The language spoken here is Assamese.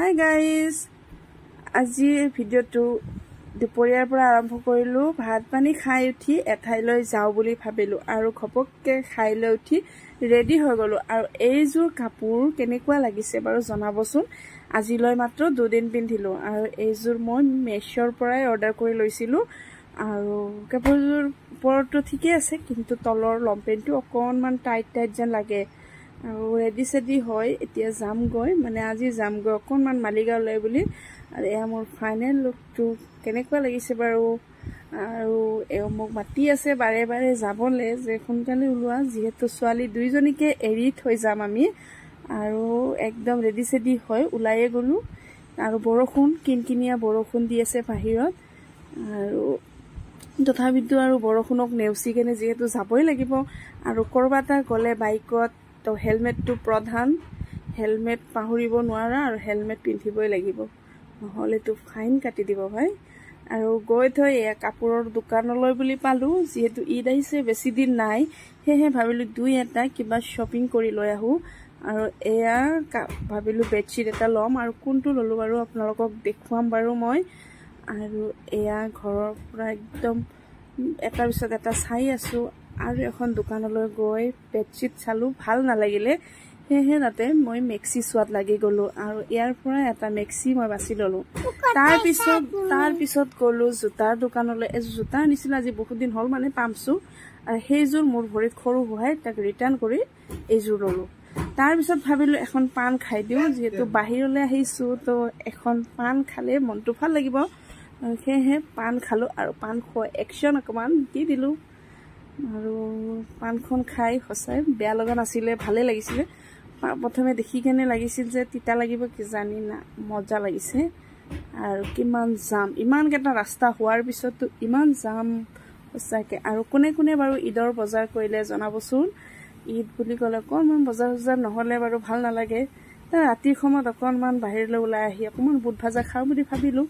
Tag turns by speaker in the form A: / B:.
A: হাই গাইজ আজিৰ ভিডিঅ'টো দুপৰীয়াৰ পৰা আৰম্ভ কৰিলোঁ ভাত পানী খাই উঠি এঠাইলৈ যাওঁ বুলি ভাবিলোঁ আৰু ঘপককৈ খাই লৈ উঠি ৰেডি হৈ গ'লোঁ আৰু এইযোৰ কাপোৰ কেনেকুৱা লাগিছে বাৰু জনাবচোন আজিলৈ মাত্ৰ দুদিন পিন্ধিলোঁ আৰু এইযোৰ মই মেছ'ৰ পৰাই অৰ্ডাৰ কৰি লৈছিলোঁ আৰু কাপোৰযোৰ ওপৰতো ঠিকেই আছে কিন্তু তলৰ লং পেণ্টটো অকণমান টাইট টাইট যেন লাগে আৰু ৰেডি চেডি হয় এতিয়া যামগৈ মানে আজি যামগৈ অকণমান মালিগাঁওলৈ বুলি আৰু এয়া মোৰ ফাইনেল লুকটো কেনেকুৱা লাগিছে বাৰু আৰু এওঁ মোক মাতি আছে বাৰে বাৰে যাবলৈ যে সোনকালে ওলোৱা যিহেতু ছোৱালী দুইজনীকে এৰি থৈ যাম আমি আৰু একদম ৰেডি চেডি হয় ওলাইয়ে গ'লোঁ আৰু বৰষুণ কিনকিনীয়া বৰষুণ দি আছে বাহিৰত আৰু তথাপিতো আৰু বৰষুণক নেওচি কেনে যিহেতু যাবই লাগিব আৰু ক'ৰবাত গ'লে বাইকত তো হেলমেটটো প্ৰধান হেলমেট পাহৰিব নোৱাৰা আৰু হেলমেট পিন্ধিবই লাগিব নহ'লেতো ফাইন কাটি দিব ভাই আৰু গৈ থৈ এয়া কাপোৰৰ দোকানলৈ বুলি পালোঁ যিহেতু ঈদ আহিছে বেছিদিন নাই সেয়েহে ভাবিলোঁ দুই এটা কিবা শ্বপিং কৰি লৈ আহোঁ আৰু এয়া ভাবিলোঁ বেডশ্বীট এটা ল'ম আৰু কোনটো ল'লোঁ বাৰু আপোনালোকক দেখুৱাম বাৰু মই আৰু এয়া ঘৰৰ পৰা একদম এটাৰ পিছত এটা চাই আছোঁ আৰু এখন দোকানলৈ গৈ বেডশ্বীট চালোঁ ভাল নালাগিলে সেয়েহে তাতে মই মেক্সি চোৱাত লাগি গ'লোঁ আৰু ইয়াৰ পৰা এটা মেক্সি মই বাছি ললোঁ তাৰপিছত তাৰপিছত গ'লোঁ জোতাৰ দোকানলৈ এযোৰ জোতা আনিছিলোঁ আজি বহুত দিন হ'ল মানে পামছোঁ আৰু সেইযোৰ মোৰ ভৰিত সৰু হোৱাই তাক ৰিটাৰ্ণ কৰি এইযোৰ ল'লোঁ তাৰপিছত ভাবিলোঁ এখন পাণ খাই দিওঁ যিহেতু বাহিৰলৈ আহিছোঁ তো এখন পাণ খালে মনটো ভাল লাগিব সেয়েহে পাণ খালোঁ আৰু পাণ খোৱা একশ্যন অকণমান দি দিলোঁ আৰু পাণখন খাই সঁচাই বেয়া লগা নাছিলে ভালেই লাগিছিলে প্ৰথমে দেখি কেনে লাগিছিল যে তিতা লাগিব কিজানি না মজা লাগিছে আৰু কিমান যাম ইমানকেইটা ৰাস্তা হোৱাৰ পিছতো ইমান জাম সঁচাকৈ আৰু কোনে কোনে বাৰু ঈদৰ বজাৰ কৰিলে জনাবচোন ঈদ বুলি ক'লে অকণমান বজাৰ চজাৰ নহ'লে বাৰু ভাল নালাগে ৰাতিৰ সময়ত অকণমান বাহিৰলৈ ওলাই আহি অকণমান বুট ভাজা খাওঁ বুলি ভাবিলোঁ